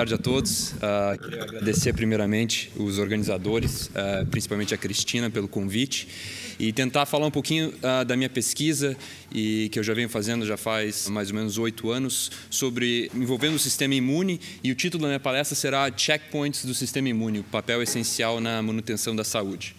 tarde a todos. Uh, queria agradecer primeiramente os organizadores, uh, principalmente a Cristina pelo convite e tentar falar um pouquinho uh, da minha pesquisa e que eu já venho fazendo já faz mais ou menos oito anos sobre envolvendo o sistema imune e o título da minha palestra será Checkpoints do sistema imune, o papel essencial na manutenção da saúde.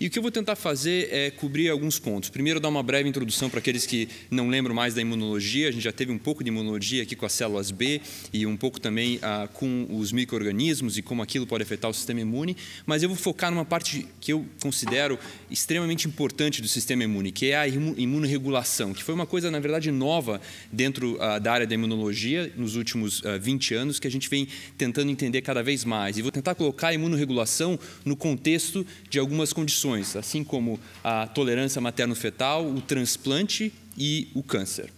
E o que eu vou tentar fazer é cobrir alguns pontos. Primeiro, dar uma breve introdução para aqueles que não lembram mais da imunologia. A gente já teve um pouco de imunologia aqui com as células B e um pouco também ah, com os micro-organismos e como aquilo pode afetar o sistema imune. Mas eu vou focar numa parte que eu considero extremamente importante do sistema imune, que é a imunorregulação, que foi uma coisa, na verdade, nova dentro ah, da área da imunologia nos últimos ah, 20 anos, que a gente vem tentando entender cada vez mais. E vou tentar colocar a imunorregulação no contexto de algumas condições assim como a tolerância materno-fetal, o transplante e o câncer.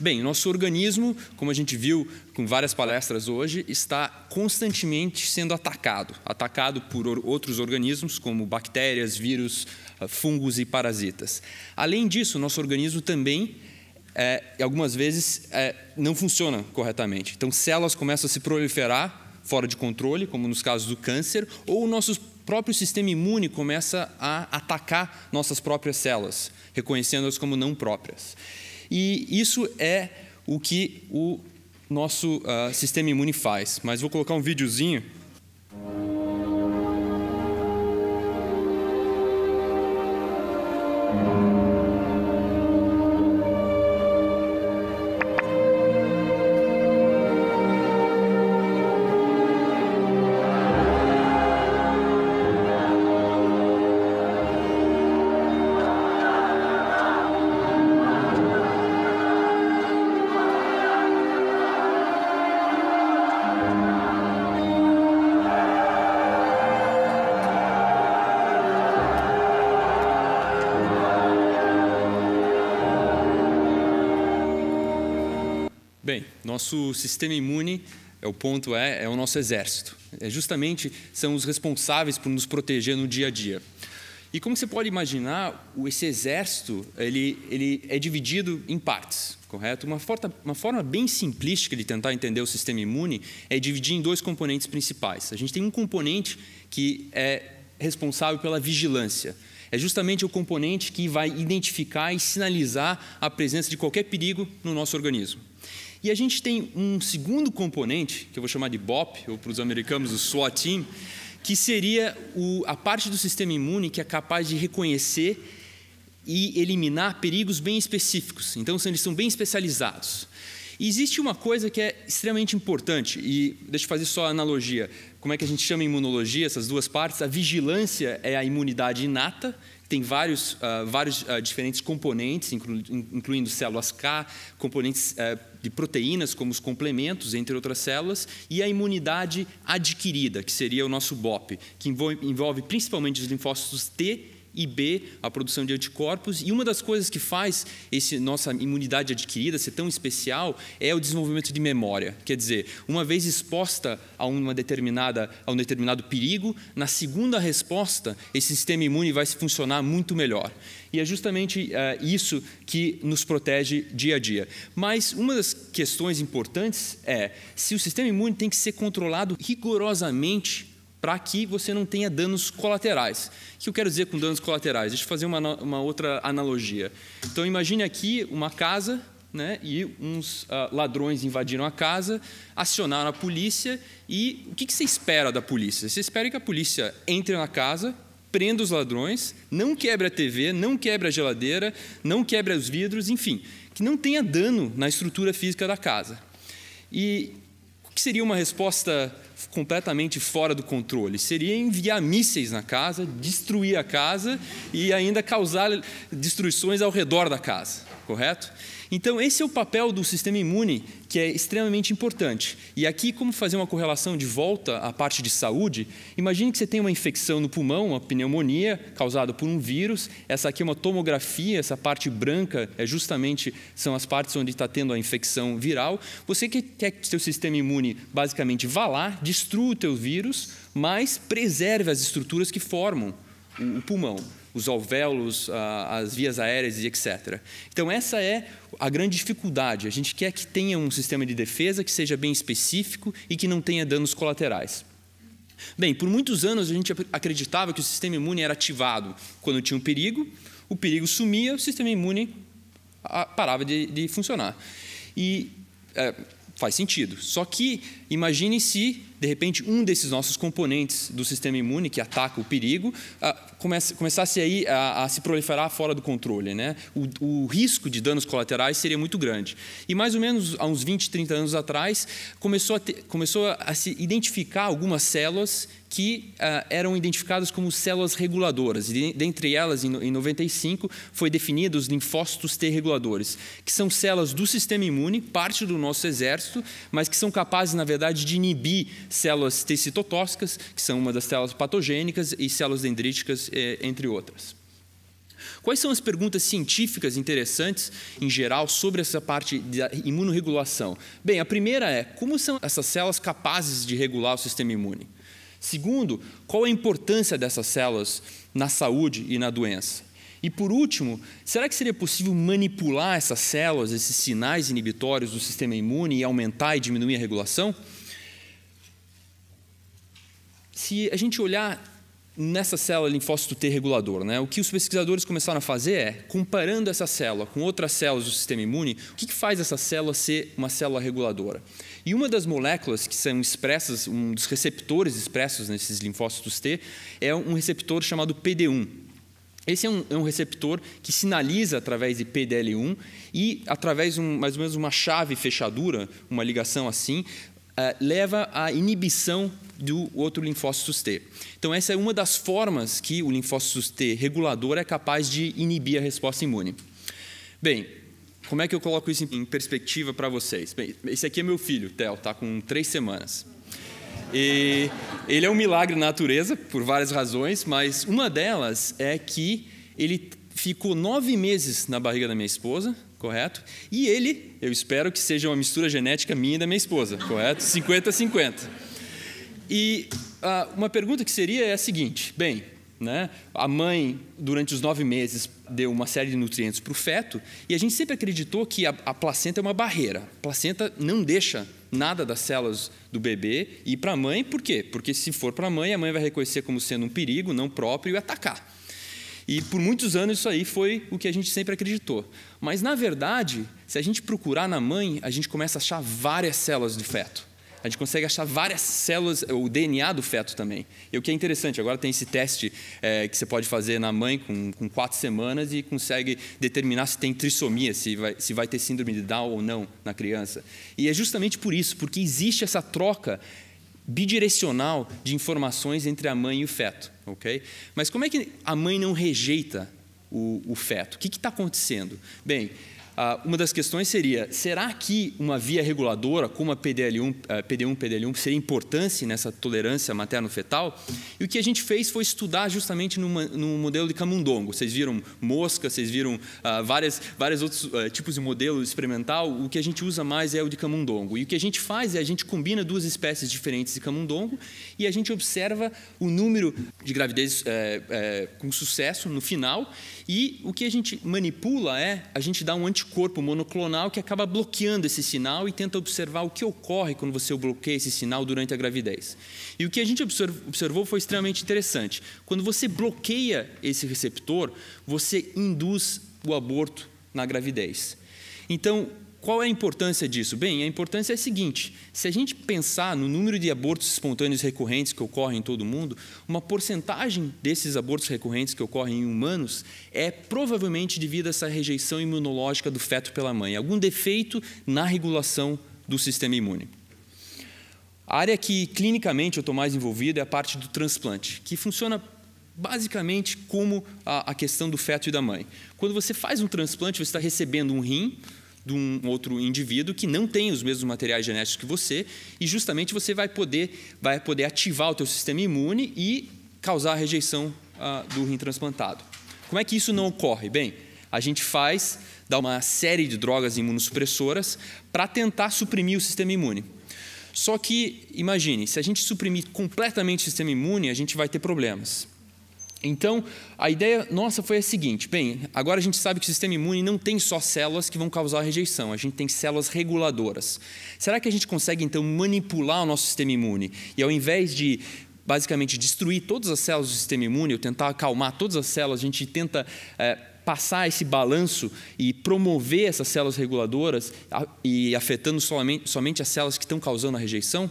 Bem, nosso organismo, como a gente viu com várias palestras hoje, está constantemente sendo atacado atacado por outros organismos, como bactérias, vírus, ah, fungos e parasitas. Além disso, nosso organismo também. É, algumas vezes é, não funciona corretamente. Então, células começam a se proliferar fora de controle, como nos casos do câncer, ou nossos próprio sistema imune começa a atacar nossas próprias células, reconhecendo-as como não próprias. E isso é o que o nosso uh, sistema imune faz. Mas vou colocar um videozinho Nosso sistema imune, é o ponto é, é o nosso exército. É justamente são os responsáveis por nos proteger no dia a dia. E como você pode imaginar, esse exército ele, ele é dividido em partes, correto? Uma forma, uma forma bem simplística de tentar entender o sistema imune é dividir em dois componentes principais. A gente tem um componente que é responsável pela vigilância. É justamente o componente que vai identificar e sinalizar a presença de qualquer perigo no nosso organismo. E a gente tem um segundo componente, que eu vou chamar de BOP, ou para os americanos, o SWAT team, que seria o, a parte do sistema imune que é capaz de reconhecer e eliminar perigos bem específicos. Então, eles são bem especializados. E existe uma coisa que é extremamente importante, e deixa eu fazer só a analogia. Como é que a gente chama a imunologia, essas duas partes? A vigilância é a imunidade inata, tem vários, uh, vários uh, diferentes componentes, inclu incluindo células K, componentes uh, de proteínas, como os complementos, entre outras células, e a imunidade adquirida, que seria o nosso BOP, que envolve, envolve principalmente os linfócitos T e B, a produção de anticorpos. E uma das coisas que faz esse nossa imunidade adquirida ser tão especial é o desenvolvimento de memória. Quer dizer, uma vez exposta a uma determinada a um determinado perigo, na segunda resposta, esse sistema imune vai funcionar muito melhor. E é justamente eh, isso que nos protege dia a dia. Mas uma das questões importantes é se o sistema imune tem que ser controlado rigorosamente para que você não tenha danos colaterais. O que eu quero dizer com danos colaterais? Deixa eu fazer uma, uma outra analogia. Então, imagine aqui uma casa né, e uns ah, ladrões invadiram a casa, acionaram a polícia. E o que, que você espera da polícia? Você espera que a polícia entre na casa, prenda os ladrões, não quebre a TV, não quebre a geladeira, não quebre os vidros, enfim, que não tenha dano na estrutura física da casa. E o que seria uma resposta completamente fora do controle. Seria enviar mísseis na casa, destruir a casa e ainda causar destruições ao redor da casa, correto? Então, esse é o papel do sistema imune que é extremamente importante. E aqui, como fazer uma correlação de volta à parte de saúde? Imagine que você tem uma infecção no pulmão, uma pneumonia causada por um vírus. Essa aqui é uma tomografia, essa parte branca é justamente são as partes onde está tendo a infecção viral. Você quer que seu sistema imune basicamente vá lá, destrua o teu vírus, mas preserve as estruturas que formam o pulmão os alvéolos, ah, as vias aéreas e etc. Então, essa é a grande dificuldade. A gente quer que tenha um sistema de defesa que seja bem específico e que não tenha danos colaterais. Bem, por muitos anos a gente acreditava que o sistema imune era ativado quando tinha um perigo, o perigo sumia, o sistema imune ah, parava de, de funcionar. E é, faz sentido. Só que imagine se de repente, um desses nossos componentes do sistema imune que ataca o perigo ah, comece, começasse aí a, a, se proliferar fora do controle. Né? O, o, risco de danos colaterais seria muito grande. E mais ou menos há uns 20, 30 anos atrás, começou a, ter, começou a se identificar algumas células que ah, eram identificadas como células reguladoras. E dentre elas, em, em 95, foi definida os linfócitos T reguladores, que são células do sistema imune, parte do nosso exército, mas que são capazes, na verdade, de inibir células tecitotóxicas que são uma das células patogênicas, e células dendríticas, eh, entre outras. Quais são as perguntas científicas interessantes, em geral, sobre essa parte da imunorregulação? Bem, a primeira é: como são essas células capazes de regular o sistema imune? Segundo, qual a importância dessas células na saúde e na doença? E por último, será que seria possível manipular essas células, esses sinais inibitórios do sistema imune e aumentar e diminuir a regulação? se a gente olhar nessa célula linfócito T regulador, né, o que os pesquisadores começaram a fazer é, comparando essa célula com outras células do sistema imune, o que, faz essa célula ser uma célula reguladora? E uma das moléculas que são expressas, um dos receptores expressos nesses linfócitos T, é um receptor chamado PD1. Esse é um, é um receptor que sinaliza através de PDL1 e através de um, mais ou menos uma chave fechadura, uma ligação assim, Uh, leva à inibição do outro linfócito T. Então, essa é uma das formas que o linfócito T regulador é capaz de inibir a resposta imune. Bem, como é que eu coloco isso em perspectiva para vocês? Bem, esse aqui é meu filho, Theo, está com três semanas. E ele é um milagre na natureza, por várias razões, mas uma delas é que ele ficou nove meses na barriga da minha esposa, correto? E ele, eu espero que seja uma mistura genética minha e da minha esposa, correto? 50-50. E ah, uma pergunta que seria é a seguinte: bem, né, a mãe, durante os nove meses, deu uma série de nutrientes para o feto, e a gente sempre acreditou que a, a placenta é uma barreira. A placenta não deixa nada das células do bebê ir para a mãe, por quê? Porque se for para a mãe, a mãe vai reconhecer como sendo um perigo, não próprio, e atacar. E por muitos anos isso aí foi o que a gente sempre acreditou. Mas, na verdade, se a gente procurar na mãe, a gente começa a achar várias células do feto. A gente consegue achar várias células, eh, o DNA do feto também. E o que é interessante, agora tem esse teste é, que você pode fazer na mãe com, com, quatro semanas e consegue determinar se tem trissomia, se vai, se vai ter síndrome de Down ou não na criança. E é justamente por isso, porque existe essa troca bidirecional de informações entre a mãe e o feto ok? Mas como é que a mãe não rejeita o, o feto? O que está acontecendo? Bem, ah, uma das questões seria: será que uma via reguladora, como a PDL1, eh, PD1, PDL1, seria importante nessa tolerância materno-fetal? E o que a gente fez foi estudar justamente no modelo de camundongo. Vocês viram mosca, vocês viram ah, várias, vários outros eh, tipos de modelo experimental. O que a gente usa mais é o de camundongo. E o que a gente faz é a gente combina duas espécies diferentes de camundongo e a gente observa o número de gravidez eh, com sucesso no final. E o que a gente manipula é a gente dá um anti anticorpo monoclonal que acaba bloqueando esse sinal e tenta observar o que ocorre quando você bloqueia esse sinal durante a gravidez. E o que a gente observou foi extremamente interessante. Quando você bloqueia esse receptor, você induz o aborto na gravidez. Então, qual é a importância disso? Bem, a importância é a seguinte: se a gente pensar no número de abortos espontâneos recorrentes que ocorrem em todo o mundo, uma porcentagem desses abortos recorrentes que ocorrem em humanos é provavelmente devido a essa rejeição imunológica do feto pela mãe, algum defeito na regulação do sistema imune. A área que clinicamente eu estou mais envolvido é a parte do transplante, que funciona basicamente como a, questão do feto e da mãe. Quando você faz um transplante, você está recebendo um rim, de um outro indivíduo que não tem os mesmos materiais genéticos que você, e justamente você vai poder, vai poder ativar o teu sistema imune e causar a rejeição ah, do rim transplantado. Como é que isso não ocorre? Bem, a gente faz dá uma série de drogas imunossupressoras para tentar suprimir o sistema imune. Só que, imagine, se a gente suprimir completamente o sistema imune, a gente vai ter problemas. Então, a ideia nossa foi a seguinte: bem, agora a gente sabe que o sistema imune não tem só células que vão causar a rejeição, a gente tem células reguladoras. Será que a gente consegue, então, manipular o nosso sistema imune? E ao invés de basicamente destruir todas as células do sistema imune, ou tentar acalmar todas as células, a gente tenta. É, passar esse balanço e promover essas células reguladoras e afetando somente, somente as células que estão causando a rejeição?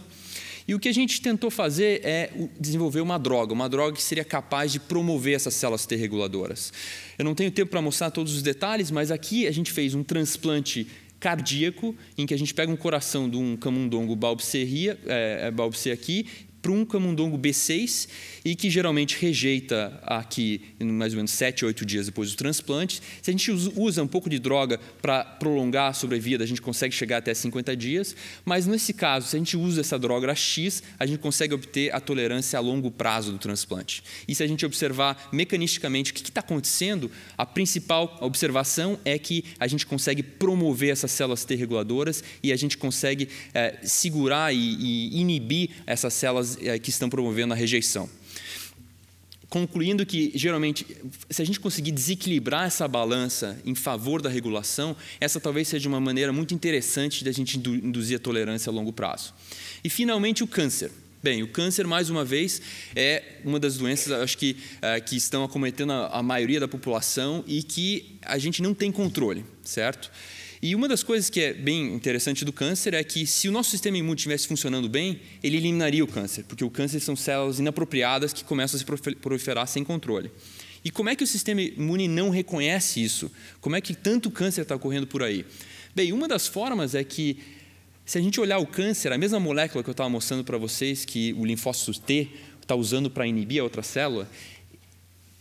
E o que a gente tentou fazer é desenvolver uma droga, uma droga que seria capaz de promover essas células T reguladoras. Eu não tenho tempo para mostrar todos os detalhes, mas aqui a gente fez um transplante cardíaco, em que a gente pega um coração de um camundongo balbuceria, é, é aqui, para um camundongo B6 e que geralmente rejeita aqui mais ou menos 7, 8 dias depois do transplante. Se a gente usa um pouco de droga para prolongar a sobrevida, a gente consegue chegar até 50 dias, mas nesse caso, se a gente usa essa droga X, a gente consegue obter a tolerância a longo prazo do transplante. E se a gente observar mecanisticamente o que está acontecendo, a principal observação é que a gente consegue promover essas células T reguladoras e a gente consegue é, segurar e, e inibir essas células eh, que estão promovendo a rejeição. Concluindo que, geralmente, se a gente conseguir desequilibrar essa balança em favor da regulação, essa talvez seja uma maneira muito interessante de a gente induzir a tolerância a longo prazo. E, finalmente, o câncer. Bem, o câncer, mais uma vez, é uma das doenças, acho que, eh, que estão acometendo a, maioria da população e que a gente não tem controle, certo? E uma das coisas que é bem interessante do câncer é que, se o nosso sistema imune estivesse funcionando bem, ele eliminaria o câncer, porque o câncer são células inapropriadas que começam a se proliferar sem controle. E como é que o sistema imune não reconhece isso? Como é que tanto câncer está ocorrendo por aí? Bem, uma das formas é que, se a gente olhar o câncer, a mesma molécula que eu estava mostrando para vocês, que o linfócito T está usando para inibir a outra célula,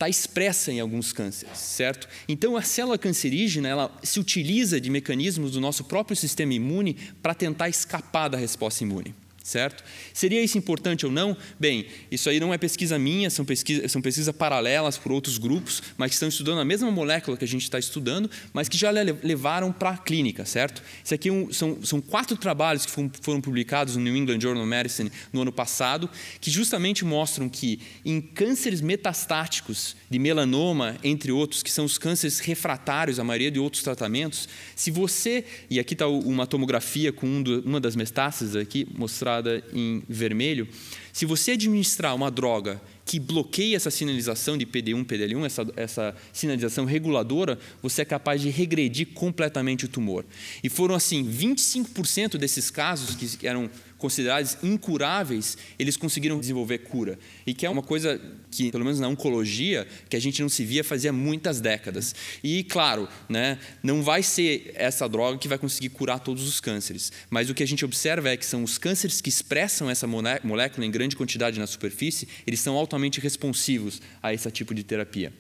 está expressa em alguns cânceres, certo? Então, a célula cancerígena ela se utiliza de mecanismos do nosso próprio sistema imune para tentar escapar da resposta imune certo? Seria isso importante ou não? Bem, isso aí não é pesquisa minha, são, pesquisas são pesquisas paralelas por outros grupos, mas que estão estudando a mesma molécula que a gente está estudando, mas que já levaram para a clínica, certo? Isso aqui é um, são, são quatro trabalhos que foram, foram publicados no New England Journal of Medicine no ano passado, que justamente mostram que em cânceres metastáticos de melanoma, entre outros, que são os cânceres refratários, a maioria de outros tratamentos, se você, e aqui está uma tomografia com um do, uma das metástases aqui, mostrar em vermelho, se você administrar uma droga que bloqueia essa sinalização de PD1, PDL1, essa, essa sinalização reguladora, você é capaz de regredir completamente o tumor. E foram assim, 25% desses casos que eram considerados incuráveis, eles conseguiram desenvolver cura. E que é uma coisa que, pelo menos na oncologia, que a gente não se via fazia muitas décadas. E, claro, né, não vai ser essa droga que vai conseguir curar todos os cânceres. Mas o que a gente observa é que são os cânceres que expressam essa molécula em grande quantidade na superfície, eles são altamente responsivos a esse tipo de terapia.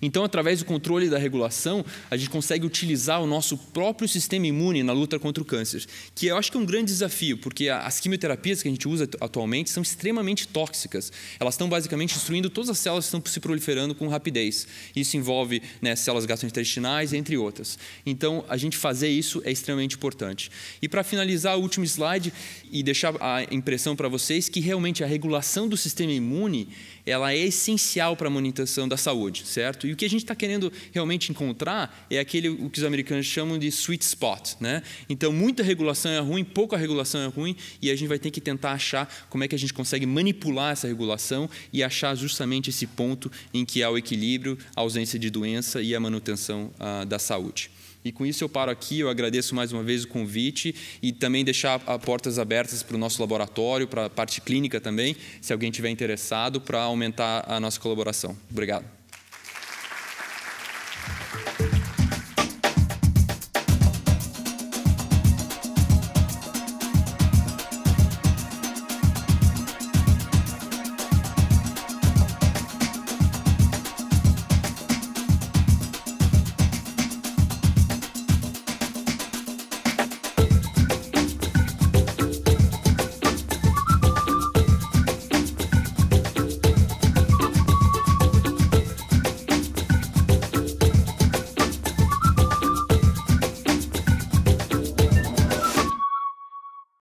Então, através do controle da regulação, a gente consegue utilizar o nosso próprio sistema imune na luta contra o câncer, que eu acho que é um grande desafio, porque as quimioterapias que a gente usa atualmente são extremamente tóxicas. Elas estão basicamente destruindo todas as células que estão se proliferando com rapidez. Isso envolve né, células gastrointestinais, entre outras. Então, a gente fazer isso é extremamente importante. E para finalizar, o último slide e deixar a impressão para vocês que realmente a regulação do sistema imune ela é essencial para a manutenção da saúde, certo? certo. E o que a gente está querendo realmente encontrar é aquele o que os americanos chamam de sweet spot. Né? Então, muita regulação é ruim, pouca regulação é ruim, e a gente vai ter que tentar achar como é que a gente consegue manipular essa regulação e achar justamente esse ponto em que há o equilíbrio, a ausência de doença e a manutenção ah, da saúde. E com isso eu paro aqui, eu agradeço mais uma vez o convite e também deixar ah, portas abertas para o nosso laboratório, para a parte clínica também, se alguém tiver interessado, para aumentar a nossa colaboração. Obrigado.